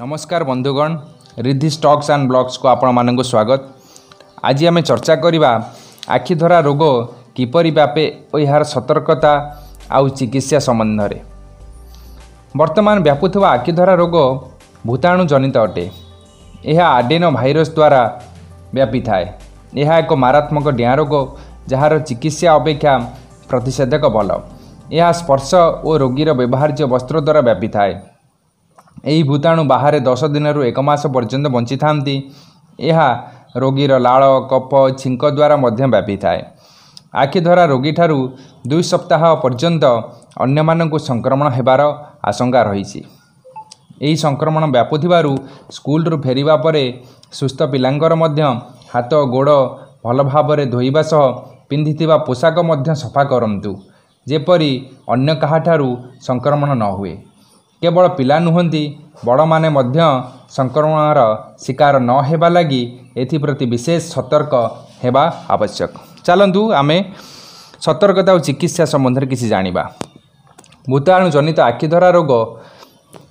ନମସ୍କାର ବନ୍ଧୁଗଣ Riddhi stocks and ବ୍ଲକ୍ସକୁ ଆପଣମାନଙ୍କୁ ସ୍ୱାଗତ ଆଜି ଆମେ ଚର୍ଚ୍ଚା କରିବା ଆଖିଧରା ରୋଗ କିପରି ବ୍ୟାପେ ଓ ଏହାର ସତର୍କତା ଆଉ ଚିକିତ୍ସା ସମ୍ବନ୍ଧରେ ବର୍ତ୍ତମାନ ବ୍ୟାପୁଥିବା ଆଖିଧରା ରୋଗ ଭୂତାଣୁ ଜନିତ ଅଟେ ଏହା ଆଡ଼େନୋ ଭାଇରସ୍ ଦ୍ୱାରା ବ୍ୟାପିଥାଏ ଏହା ଏକ ମାରାତ୍ମକ ଡିଆଁ ରୋଗ ଯାହାର ଚିକିତ୍ସା ଅପେକ୍ଷା ପ୍ରତିଷେଧକ ଭଲ ଏହା ସ୍ପର୍ଶ ଓ ରୋଗୀର ବ୍ୟବହାର୍ଯ୍ୟ ବସ୍ତ୍ର ଦ୍ୱାରା ବ୍ୟାପିଥାଏ ଏହି ଭୂତାଣୁ ବାହାରେ ଦଶ ଦିନରୁ ଏକ ମାସ ପର୍ଯ୍ୟନ୍ତ ବଞ୍ଚିଥାନ୍ତି ଏହା ରୋଗୀର ଲାଳ କଫ ଛିଙ୍କ ଦ୍ୱାରା ମଧ୍ୟ ବ୍ୟାପିଥାଏ ଆଖିଧରା ରୋଗୀଠାରୁ ଦୁଇ ସପ୍ତାହ ପର୍ଯ୍ୟନ୍ତ ଅନ୍ୟମାନଙ୍କୁ ସଂକ୍ରମଣ ହେବାର ଆଶଙ୍କା ରହିଛି ଏହି ସଂକ୍ରମଣ ବ୍ୟାପୁଥିବାରୁ ସ୍କୁଲରୁ ଫେରିବା ପରେ ସୁସ୍ଥ ପିଲାଙ୍କର ମଧ୍ୟ ହାତ ଗୋଡ଼ ଭଲ ଭାବରେ ଧୋଇବା ସହ ପିନ୍ଧିଥିବା ପୋଷାକ ମଧ୍ୟ ସଫା କରନ୍ତୁ ଯେପରି ଅନ୍ୟ କାହାଠାରୁ ସଂକ୍ରମଣ ନ ହୁଏ କେବଳ ପିଲା ନୁହନ୍ତି ବଡ଼ମାନେ ମଧ୍ୟ ସଂକ୍ରମଣର ଶିକାର ନ ହେବା ଲାଗି ଏଥିପ୍ରତି ବିଶେଷ ସତର୍କ ହେବା ଆବଶ୍ୟକ ଚାଲନ୍ତୁ ଆମେ ସତର୍କତା ଓ ଚିକିତ୍ସା ସମ୍ବନ୍ଧରେ କିଛି ଜାଣିବା ଭୂତାଣୁ ଜନିତ ଆଖିଧରା ରୋଗ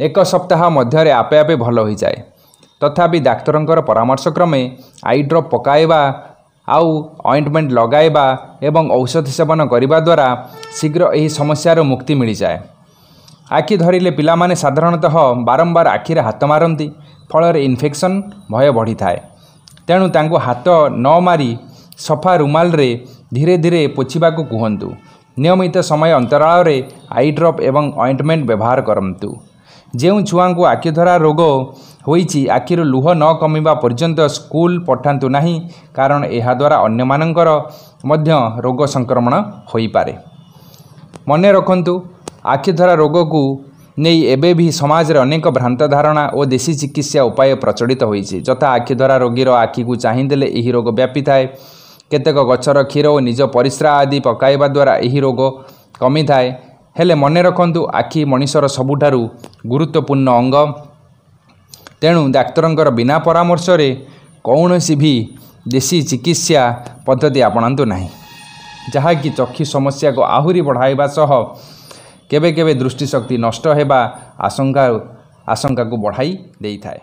ଏକ ସପ୍ତାହ ମଧ୍ୟରେ ଆପେ ଆପେ ଭଲ ହୋଇଯାଏ ତଥାପି ଡାକ୍ତରଙ୍କର ପରାମର୍ଶ କ୍ରମେ ଆଇଡ୍ରପ୍ ପକାଇବା ଆଉ ଅଏଣ୍ଟମେଣ୍ଟ ଲଗାଇବା ଏବଂ ଔଷଧ ସେବନ କରିବା ଦ୍ୱାରା ଶୀଘ୍ର ଏହି ସମସ୍ୟାରୁ ମୁକ୍ତି ମିଳିଯାଏ ଆଖି ଧରିଲେ ପିଲାମାନେ ସାଧାରଣତଃ ବାରମ୍ବାର ଆଖିରେ ହାତ ମାରନ୍ତି ଫଳରେ ଇନଫେକ୍ସନ୍ ଭୟ ବଢ଼ିଥାଏ ତେଣୁ ତାଙ୍କୁ ହାତ ନ ମାରି ସଫା ରୁମାଲରେ ଧୀରେ ଧୀରେ ପୋଛିବାକୁ କୁହନ୍ତୁ ନିୟମିତ ସମୟ ଅନ୍ତରାଳରେ ଆଇଡ୍ରପ୍ ଏବଂ ଅଏଣ୍ଟମେଣ୍ଟ ବ୍ୟବହାର କରନ୍ତୁ ଯେଉଁ ଛୁଆଙ୍କୁ ଆଖିଧରା ରୋଗ ହୋଇଛି ଆଖିରୁ ଲୁହ ନ କମିବା ପର୍ଯ୍ୟନ୍ତ ସ୍କୁଲ ପଠାନ୍ତୁ ନାହିଁ କାରଣ ଏହାଦ୍ୱାରା ଅନ୍ୟମାନଙ୍କର ମଧ୍ୟ ରୋଗ ସଂକ୍ରମଣ ହୋଇପାରେ ମନେ ରଖନ୍ତୁ ଆଖିଧରା ରୋଗକୁ ନେଇ ଏବେ ବି ସମାଜରେ ଅନେକ ଭ୍ରାନ୍ତ ଧାରଣା ଓ ଦେଶୀ ଚିକିତ୍ସା ଉପାୟ ପ୍ରଚଳିତ ହୋଇଛି ଯଥା ଆଖିଧରା ରୋଗୀର ଆଖିକୁ ଚାହିଁଦେଲେ ଏହି ରୋଗ ବ୍ୟାପିଥାଏ କେତେକ ଗଛର କ୍ଷୀର ଓ ନିଜ ପରିସ୍ରା ଆଦି ପକାଇବା ଦ୍ୱାରା ଏହି ରୋଗ କମିଥାଏ ହେଲେ ମନେ ରଖନ୍ତୁ ଆଖି ମଣିଷର ସବୁଠାରୁ ଗୁରୁତ୍ୱପୂର୍ଣ୍ଣ ଅଙ୍ଗ ତେଣୁ ଡାକ୍ତରଙ୍କର ବିନା ପରାମର୍ଶରେ କୌଣସି ବି ଦେଶୀ ଚିକିତ୍ସା ପଦ୍ଧତି ଆପଣାନ୍ତୁ ନାହିଁ ଯାହାକି ଚକ୍ଷୁ ସମସ୍ୟାକୁ ଆହୁରି ବଢ଼ାଇବା ସହ କେବେ କେବେ ଦୃଷ୍ଟିଶକ୍ତି ନଷ୍ଟ ହେବା ଆଶଙ୍କା ଆଶଙ୍କାକୁ ବଢ଼ାଇ ଦେଇଥାଏ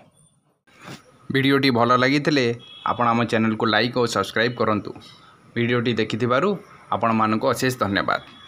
ଭିଡ଼ିଓଟି ଭଲ ଲାଗିଥିଲେ ଆପଣ ଆମ ଚ୍ୟାନେଲକୁ ଲାଇକ୍ ଓ ସବସ୍କ୍ରାଇବ୍ କରନ୍ତୁ ଭିଡ଼ିଓଟି ଦେଖିଥିବାରୁ ଆପଣମାନଙ୍କୁ ଅଶେଷ ଧନ୍ୟବାଦ